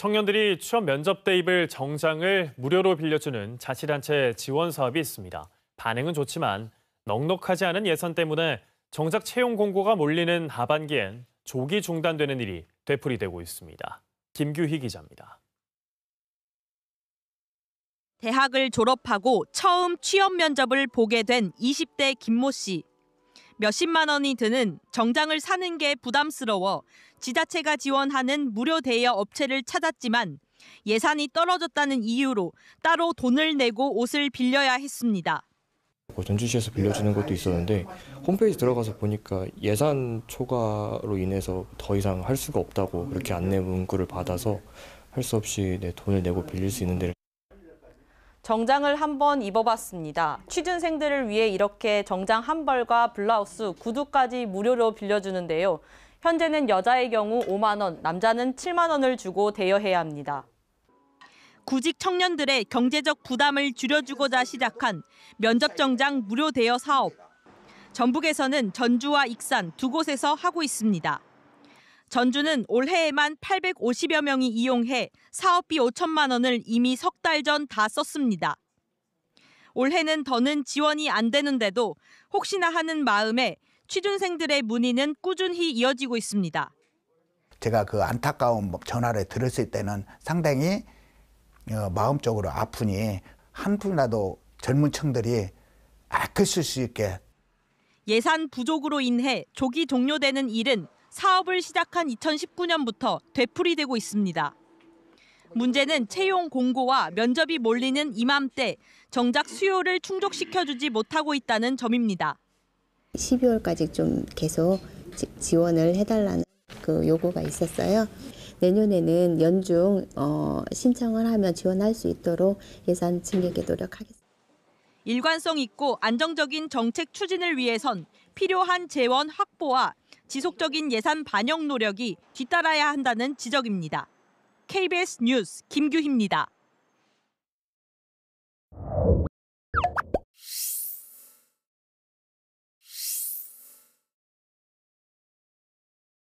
청년들이 취업 면접 때 입을 정장을 무료로 빌려주는 자치단체 지원 사업이 있습니다. 반응은 좋지만 넉넉하지 않은 예산 때문에 정작 채용 공고가 몰리는 하반기엔 조기 중단되는 일이 되풀이되고 있습니다. 김규희 기자입니다. 대학을 졸업하고 처음 취업 면접을 보게 된 20대 김모 씨. 몇십만 원이 드는 정장을 사는 게 부담스러워 지자체가 지원하는 무료 대여 업체를 찾았지만 예산이 떨어졌다는 이유로 따로 돈을 내고 옷을 빌려야 했습니다. 뭐 전주시에서 빌려주는 것도 있었는데 홈페이지 들어가서 보니까 예산 초과로 인해서 더 이상 할 수가 없다고 그렇게 안내 문구를 받아서 할 수 없이 돈을 내고 빌릴 수 있는 데 정장을 한번 입어봤습니다. 취준생들을 위해 이렇게 정장 한 벌과 블라우스, 구두까지 무료로 빌려주는데요. 현재는 여자의 경우 5만 원, 남자는 7만 원을 주고 대여해야 합니다. 구직 청년들의 경제적 부담을 줄여주고자 시작한 면접 정장 무료 대여 사업. 전북에서는 전주와 익산 두 곳에서 하고 있습니다. 전주는 올해에만 850여 명이 이용해 사업비 5천만 원을 이미 석 달 전 다 썼습니다. 올해는 더는 지원이 안 되는데도 혹시나 하는 마음에 취준생들의 문의는 꾸준히 이어지고 있습니다. 제가 그 안타까운 전화를 들었을 때는 상당히 어, 마음적으로 아프니 한 푼이라도 젊은 층들이 아껴 수 있게 예산 부족으로 인해 조기 종료되는 일은 사업을 시작한 2019년부터 되풀이되고 있습니다. 문제는 채용 공고와 면접이 몰리는 이맘때 정작 수요를 충족시켜주지 못하고 있다는 점입니다. 12월까지 좀 계속 지원을 해달라는 그 요구가 있었어요. 내년에는 연중 어, 신청을 하면 지원할 수 있도록 예산 증액에 노력하겠습니다. 일관성 있고 안정적인 정책 추진을 위해선 필요한 재원 확보와 지속적인 예산 반영 노력이 뒤따라야 한다는 지적입니다. KBS 뉴스 김규희입니다.